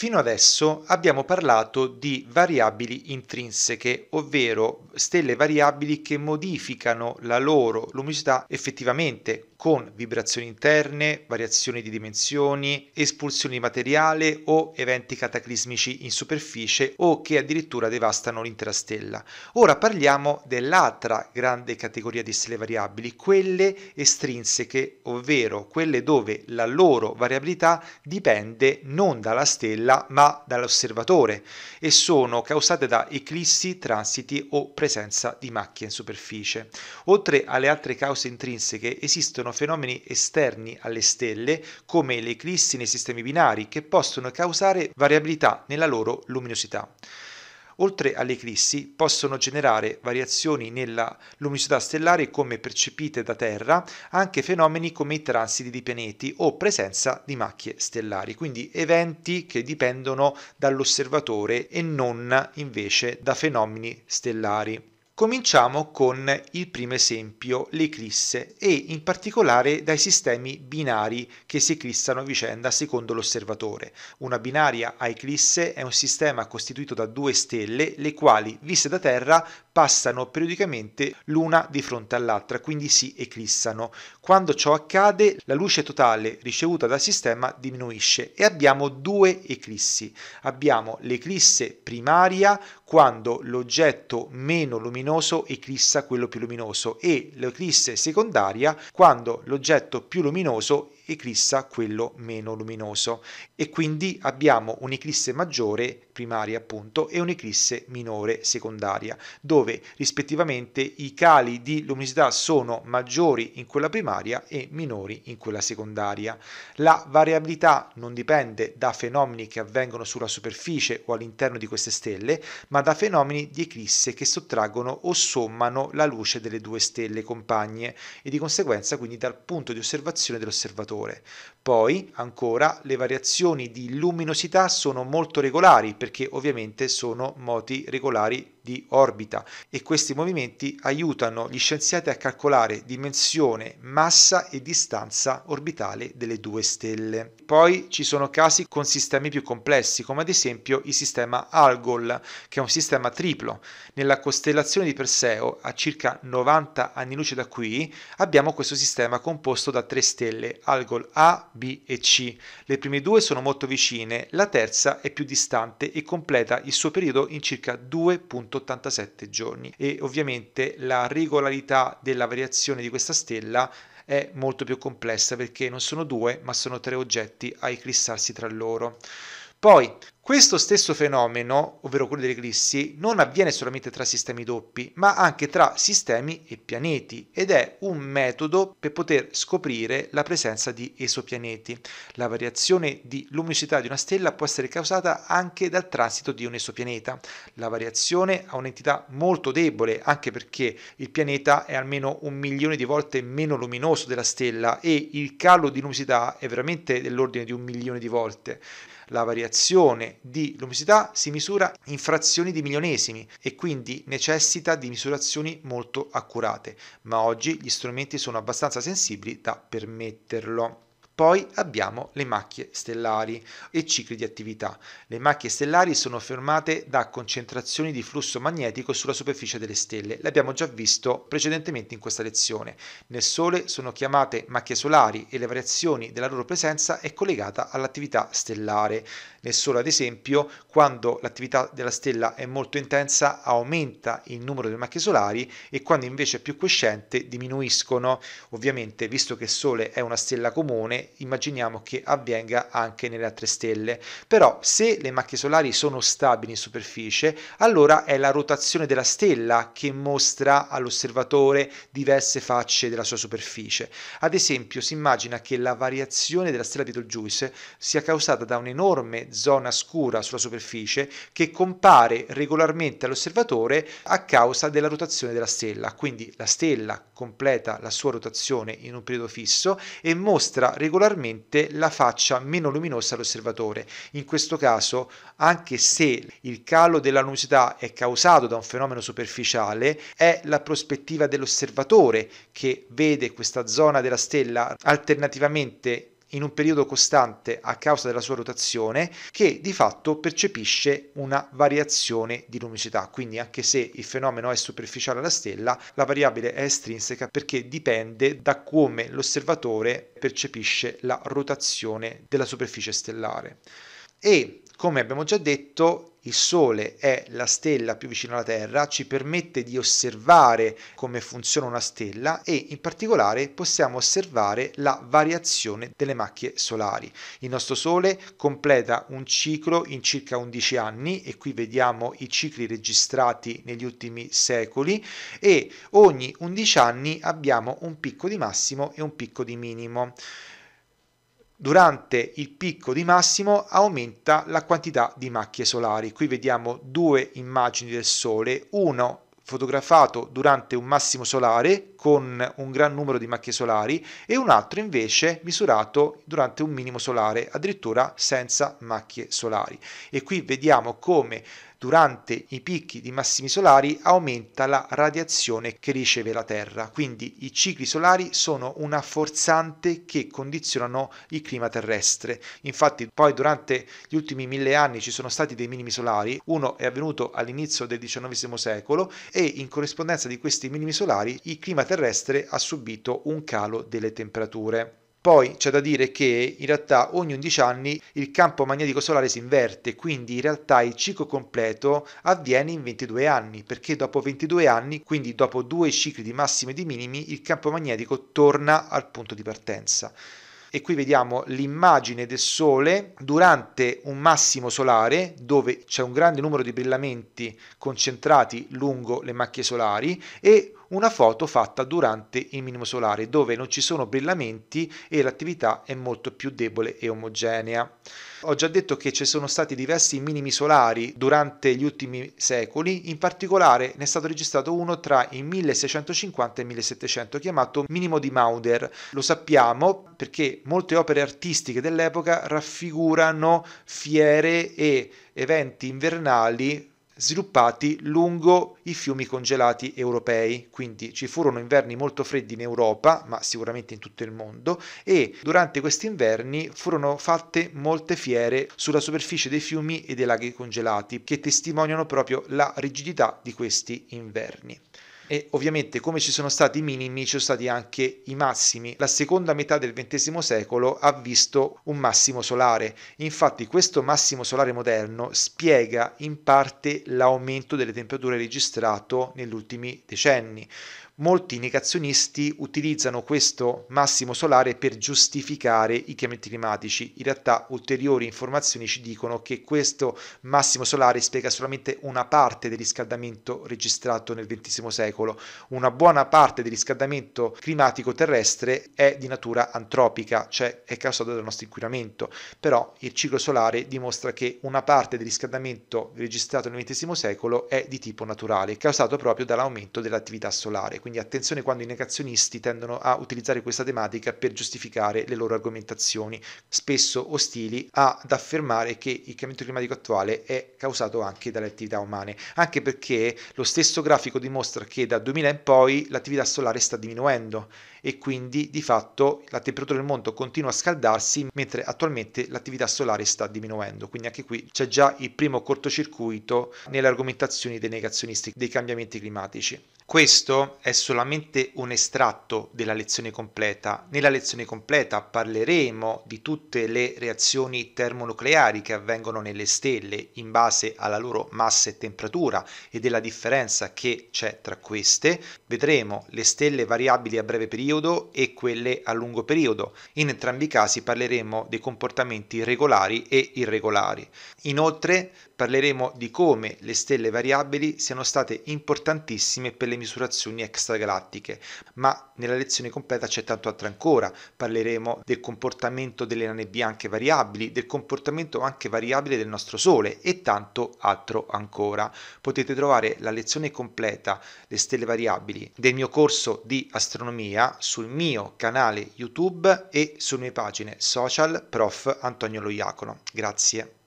Fino adesso abbiamo parlato di variabili intrinseche, ovvero stelle variabili che modificano la loro luminosità effettivamente con vibrazioni interne, variazioni di dimensioni, espulsioni di materiale o eventi cataclismici in superficie o che addirittura devastano l'intera stella. Ora parliamo dell'altra grande categoria di stelle variabili, quelle estrinseche, ovvero quelle dove la loro variabilità dipende non dalla stella ma dall'osservatore e sono causate da eclissi, transiti o presenza di macchie in superficie. Oltre alle altre cause intrinseche esistono esistono fenomeni esterni alle stelle, come le eclissi nei sistemi binari, che possono causare variabilità nella loro luminosità. Oltre alle eclissi, possono generare variazioni nella luminosità stellare come percepite da Terra, anche fenomeni come i transiti di pianeti o presenza di macchie stellari, quindi eventi che dipendono dall'osservatore e non invece da fenomeni stellari. Cominciamo con il primo esempio, l'eclisse, e in particolare dai sistemi binari che si eclissano a vicenda secondo l'osservatore. Una binaria a eclisse è un sistema costituito da due stelle, le quali, viste da Terra, passano periodicamente l'una di fronte all'altra, quindi si eclissano. Quando ciò accade, la luce totale ricevuta dal sistema diminuisce e abbiamo due eclissi. Abbiamo l'eclisse primaria quando l'oggetto meno luminoso eclissa quello più luminoso e l'eclisse secondaria quando l'oggetto più luminoso eclissa quello meno luminoso e quindi abbiamo un'eclisse maggiore primaria appunto e un'eclisse minore secondaria dove rispettivamente i cali di luminosità sono maggiori in quella primaria e minori in quella secondaria. La variabilità non dipende da fenomeni che avvengono sulla superficie o all'interno di queste stelle ma da fenomeni di eclisse che sottraggono o sommano la luce delle due stelle compagne e di conseguenza quindi dal punto di osservazione dell'osservatore sensore. Poi, ancora, le variazioni di luminosità sono molto regolari perché ovviamente sono moti regolari di orbita e questi movimenti aiutano gli scienziati a calcolare dimensione, massa e distanza orbitale delle due stelle. Poi ci sono casi con sistemi più complessi, come ad esempio il sistema Algol, che è un sistema triplo. Nella costellazione di Perseo, a circa 90 anni luce da qui, abbiamo questo sistema composto da tre stelle, Algol A, B e C. Le prime due sono molto vicine, la terza è più distante e completa il suo periodo in circa 2.5 187 giorni e ovviamente la regolarità della variazione di questa stella è molto più complessa perché non sono due ma sono tre oggetti a eclissarsi tra loro. Poi questo stesso fenomeno, ovvero quello delle eclissi, non avviene solamente tra sistemi doppi, ma anche tra sistemi e pianeti ed è un metodo per poter scoprire la presenza di esopianeti. La variazione di luminosità di una stella può essere causata anche dal transito di un esopianeta. La variazione ha un'entità molto debole, anche perché il pianeta è almeno un milione di volte meno luminoso della stella e il calo di luminosità è veramente dell'ordine di un milione di volte. La variazione di luminosità si misura in frazioni di milionesimi e quindi necessita di misurazioni molto accurate, ma oggi gli strumenti sono abbastanza sensibili da permetterlo. Poi abbiamo le macchie stellari e cicli di attività. Le macchie stellari sono formate da concentrazioni di flusso magnetico sulla superficie delle stelle. L'abbiamo già visto precedentemente in questa lezione. Nel Sole sono chiamate macchie solari e le variazioni della loro presenza è collegata all'attività stellare. Nel Sole, ad esempio, quando l'attività della stella è molto intensa, aumenta il numero delle macchie solari e quando invece è più crescente diminuiscono. Ovviamente, visto che il Sole è una stella comune, immaginiamo che avvenga anche nelle altre stelle. Però se le macchie solari sono stabili in superficie, allora è la rotazione della stella che mostra all'osservatore diverse facce della sua superficie. Ad esempio, si immagina che la variazione della stella Betelgeuse sia causata da un'enorme zona scura sulla superficie che compare regolarmente all'osservatore a causa della rotazione della stella. Quindi la stella completa la sua rotazione in un periodo fisso e mostra regolarmente particolarmente la faccia meno luminosa dell'osservatore. In questo caso, anche se il calo della luminosità è causato da un fenomeno superficiale, è la prospettiva dell'osservatore che vede questa zona della stella alternativamente in un periodo costante a causa della sua rotazione che di fatto percepisce una variazione di luminosità, quindi anche se il fenomeno è superficiale alla stella, la variabile è estrinseca perché dipende da come l'osservatore percepisce la rotazione della superficie stellare. E come abbiamo già detto, il Sole è la stella più vicina alla Terra, ci permette di osservare come funziona una stella e in particolare possiamo osservare la variazione delle macchie solari. Il nostro Sole completa un ciclo in circa 11 anni e qui vediamo i cicli registrati negli ultimi secoli e ogni 11 anni abbiamo un picco di massimo e un picco di minimo durante il picco di massimo aumenta la quantità di macchie solari. Qui vediamo due immagini del Sole, uno fotografato durante un massimo solare con un gran numero di macchie solari e un altro invece misurato durante un minimo solare, addirittura senza macchie solari. E qui vediamo come durante i picchi di massimi solari aumenta la radiazione che riceve la Terra. Quindi i cicli solari sono una forzante che condizionano il clima terrestre. Infatti poi durante gli ultimi mille anni ci sono stati dei minimi solari, uno è avvenuto all'inizio del XIX secolo e in corrispondenza di questi minimi solari il clima terrestre ha subito un calo delle temperature. Poi c'è da dire che in realtà ogni 11 anni il campo magnetico solare si inverte, quindi in realtà il ciclo completo avviene in 22 anni, perché dopo 22 anni, quindi dopo due cicli di massimi e di minimi, il campo magnetico torna al punto di partenza e qui vediamo l'immagine del Sole durante un massimo solare dove c'è un grande numero di brillamenti concentrati lungo le macchie solari e una foto fatta durante il minimo solare dove non ci sono brillamenti e l'attività è molto più debole e omogenea. Ho già detto che ci sono stati diversi minimi solari durante gli ultimi secoli, in particolare ne è stato registrato uno tra il 1650 e il 1700 chiamato Minimo di Mauder. Lo sappiamo perché molte opere artistiche dell'epoca raffigurano fiere e eventi invernali sviluppati lungo i fiumi congelati europei, quindi ci furono inverni molto freddi in Europa, ma sicuramente in tutto il mondo, e durante questi inverni furono fatte molte fiere sulla superficie dei fiumi e dei laghi congelati, che testimoniano proprio la rigidità di questi inverni e ovviamente come ci sono stati i minimi ci sono stati anche i massimi. La seconda metà del XX secolo ha visto un massimo solare, infatti questo massimo solare moderno spiega in parte l'aumento delle temperature registrato negli ultimi decenni molti negazionisti utilizzano questo massimo solare per giustificare i cambiamenti climatici. In realtà ulteriori informazioni ci dicono che questo massimo solare spiega solamente una parte del riscaldamento registrato nel XX secolo. Una buona parte del riscaldamento climatico terrestre è di natura antropica, cioè è causato dal nostro inquinamento, però il ciclo solare dimostra che una parte del riscaldamento registrato nel XX secolo è di tipo naturale, causato proprio dall'aumento dell'attività solare quindi attenzione quando i negazionisti tendono a utilizzare questa tematica per giustificare le loro argomentazioni, spesso ostili ad affermare che il cambiamento climatico attuale è causato anche dalle attività umane, anche perché lo stesso grafico dimostra che da 2000 in poi l'attività solare sta diminuendo e quindi di fatto la temperatura del mondo continua a scaldarsi mentre attualmente l'attività solare sta diminuendo, quindi anche qui c'è già il primo cortocircuito nelle argomentazioni dei negazionisti dei cambiamenti climatici. Questo è solamente un estratto della lezione completa. Nella lezione completa parleremo di tutte le reazioni termonucleari che avvengono nelle stelle in base alla loro massa e temperatura e della differenza che c'è tra queste. Vedremo le stelle variabili a breve periodo e quelle a lungo periodo. In entrambi i casi parleremo dei comportamenti regolari e irregolari. Inoltre parleremo di come le stelle variabili siano state importantissime per le misurazioni extra extragalattiche, ma nella lezione completa c'è tanto altro ancora. Parleremo del comportamento delle nane bianche variabili, del comportamento anche variabile del nostro Sole e tanto altro ancora. Potete trovare la lezione completa, le stelle variabili, del mio corso di astronomia sul mio canale YouTube e sulle mie pagine social prof. Antonio Loiacono. Grazie.